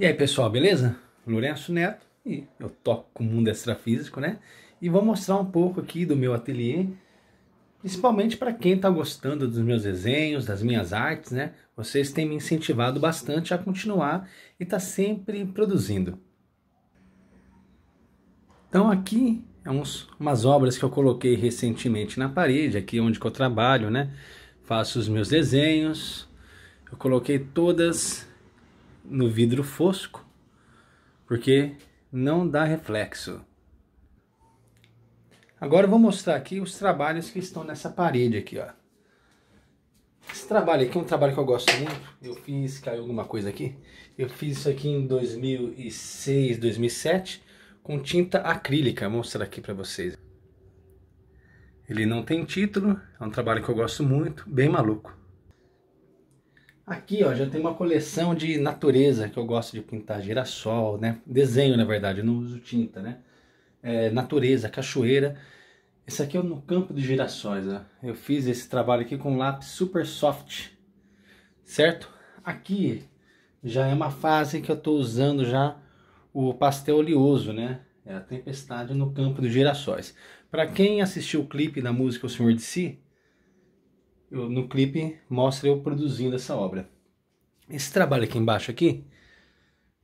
E aí pessoal, beleza? Lourenço Neto e eu toco com o mundo extrafísico, né? E vou mostrar um pouco aqui do meu ateliê, principalmente para quem está gostando dos meus desenhos, das minhas artes, né? Vocês têm me incentivado bastante a continuar e tá sempre produzindo. Então aqui é uns, umas obras que eu coloquei recentemente na parede, aqui onde que eu trabalho, né? Faço os meus desenhos, eu coloquei todas no vidro fosco, porque não dá reflexo. Agora eu vou mostrar aqui os trabalhos que estão nessa parede aqui, ó. Esse trabalho aqui é um trabalho que eu gosto muito. Eu fiz, caiu alguma coisa aqui. Eu fiz isso aqui em 2006, 2007 com tinta acrílica. Vou mostrar aqui para vocês. Ele não tem título, é um trabalho que eu gosto muito, bem maluco. Aqui ó, já tem uma coleção de natureza que eu gosto de pintar, girassol, né? Desenho na verdade, eu não uso tinta, né? É, natureza, cachoeira. Esse aqui é no campo de girassóis, ó. Eu fiz esse trabalho aqui com lápis super soft, certo? Aqui já é uma fase que eu estou usando já o pastel oleoso, né? É a tempestade no campo dos girassóis. Para quem assistiu o clipe da música O Senhor de Si, eu, no clipe mostra eu produzindo essa obra. Esse trabalho aqui embaixo aqui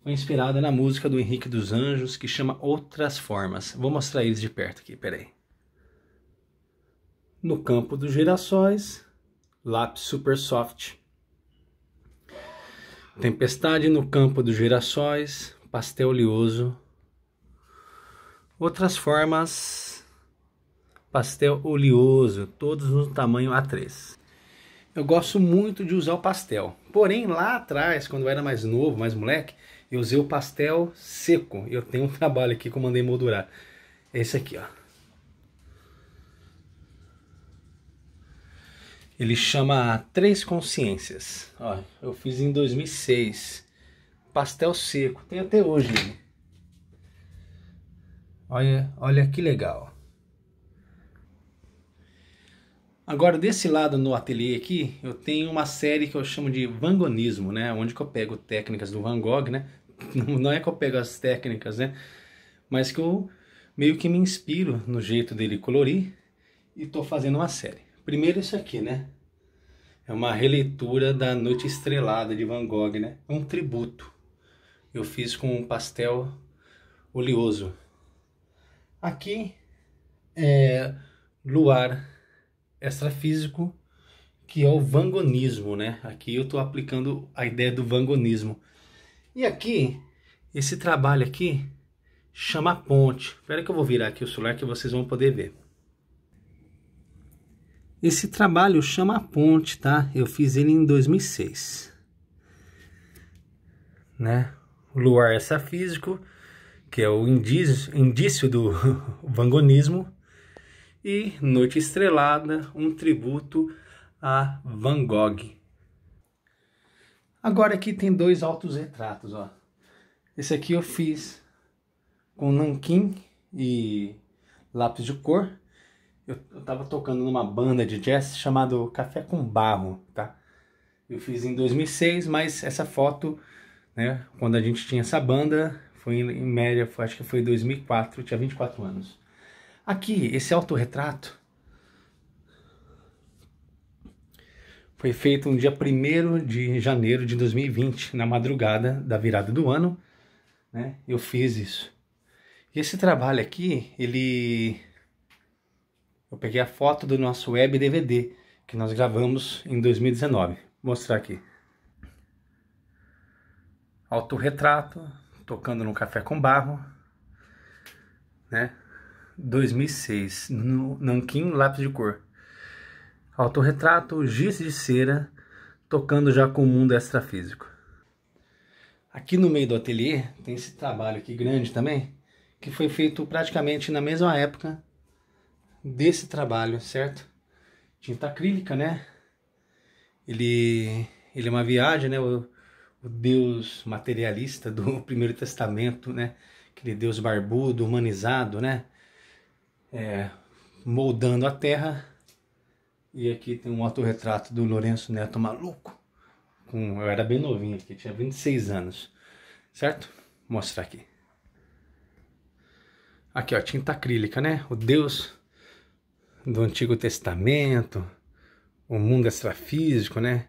foi inspirado na música do Henrique dos Anjos que chama Outras Formas. Vou mostrar eles de perto aqui, peraí. No campo dos girassóis, lápis super soft. Tempestade no campo dos girassóis, pastel oleoso. Outras formas pastel oleoso, todos no tamanho A3. Eu gosto muito de usar o pastel. Porém, lá atrás, quando eu era mais novo, mais moleque, eu usei o pastel seco. Eu tenho um trabalho aqui que eu mandei moldurar. É esse aqui, ó. Ele chama Três Consciências. Ó, eu fiz em 2006. Pastel seco. Tem até hoje. Né? Olha, olha que legal. Agora, desse lado no ateliê aqui, eu tenho uma série que eu chamo de vangonismo, né? Onde que eu pego técnicas do Van Gogh, né? Não é que eu pego as técnicas, né? Mas que eu meio que me inspiro no jeito dele colorir e tô fazendo uma série. Primeiro isso aqui, né? É uma releitura da Noite Estrelada de Van Gogh, né? É um tributo. Eu fiz com um pastel oleoso. Aqui é luar extrafísico, que é o vangonismo, né? Aqui eu estou aplicando a ideia do vangonismo. E aqui, esse trabalho aqui chama ponte. Espera que eu vou virar aqui o celular que vocês vão poder ver. Esse trabalho chama ponte, tá? Eu fiz ele em 2006. Né? O luar extrafísico, que é o indício, indício do vangonismo, e Noite Estrelada, um tributo a Van Gogh. Agora aqui tem dois altos retratos, ó. Esse aqui eu fiz com nanquim e lápis de cor. Eu, estava tava tocando numa banda de jazz chamado Café com Barro, tá? Eu fiz em 2006, mas essa foto, né, quando a gente tinha essa banda, foi em, em média, foi, acho que foi 2004, tinha 24 anos. Aqui, esse autorretrato foi feito no dia 1 de janeiro de 2020, na madrugada da virada do ano, né? Eu fiz isso. E esse trabalho aqui, ele eu peguei a foto do nosso web DVD que nós gravamos em 2019. Vou mostrar aqui. Autorretrato, tocando no café com barro, né? 2006, no Nanquim Lápis de Cor. Autorretrato, giz de cera, tocando já com o mundo extrafísico. Aqui no meio do ateliê tem esse trabalho aqui grande também, que foi feito praticamente na mesma época desse trabalho, certo? Tinta acrílica, né? Ele, ele é uma viagem, né? O, o Deus materialista do Primeiro Testamento, né? Aquele Deus barbudo, humanizado, né? é, moldando a terra. E aqui tem um autorretrato do Lourenço Neto Maluco. Com, eu era bem novinho aqui, tinha 26 anos. Certo? Vou mostrar aqui. Aqui, ó, tinta acrílica, né? O Deus do Antigo Testamento, o mundo extrafísico, né?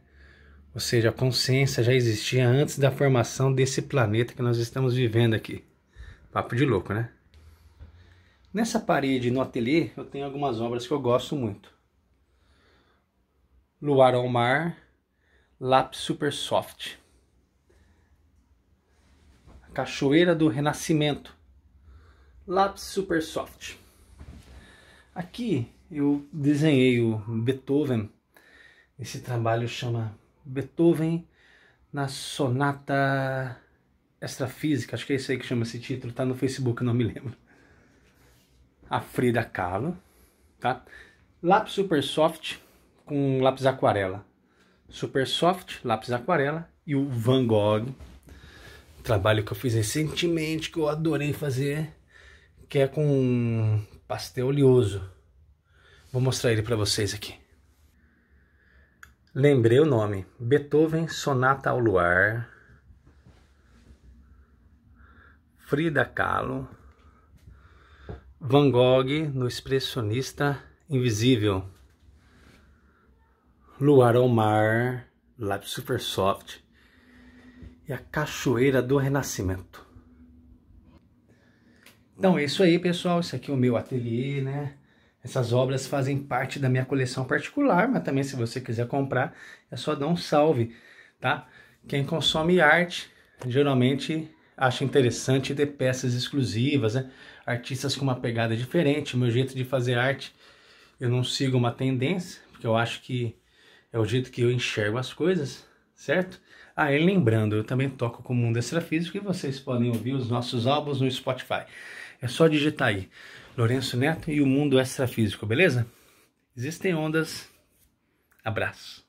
Ou seja, a consciência já existia antes da formação desse planeta que nós estamos vivendo aqui. Papo de louco, né? Nessa parede no ateliê eu tenho algumas obras que eu gosto muito. Luar ao Mar, Lápis Super Soft. Cachoeira do Renascimento, Lápis Super Soft. Aqui eu desenhei o Beethoven. Esse trabalho chama Beethoven na Sonata Extrafísica. Acho que é isso aí que chama esse título. Tá no Facebook, não me lembro a Frida Kahlo, tá? Lápis super soft com lápis aquarela. Super soft, lápis aquarela e o Van Gogh. Trabalho que eu fiz recentemente, que eu adorei fazer, que é com pastel oleoso. Vou mostrar ele para vocês aqui. Lembrei o nome. Beethoven Sonata ao Luar. Frida Kahlo. Van Gogh no Expressionista Invisível. Luar ao mar, lápis super soft. E a Cachoeira do Renascimento. Então é isso aí, pessoal. Isso aqui é o meu ateliê, né? Essas obras fazem parte da minha coleção particular, mas também se você quiser comprar, é só dar um salve, tá? Quem consome arte, geralmente acha interessante ter peças exclusivas, né? Artistas com uma pegada diferente, o meu jeito de fazer arte, eu não sigo uma tendência, porque eu acho que é o jeito que eu enxergo as coisas, certo? Ah, e lembrando, eu também toco com o Mundo Extrafísico e vocês podem ouvir os nossos álbuns no Spotify. É só digitar aí, Lourenço Neto e o Mundo Extrafísico, beleza? Existem ondas. Abraço.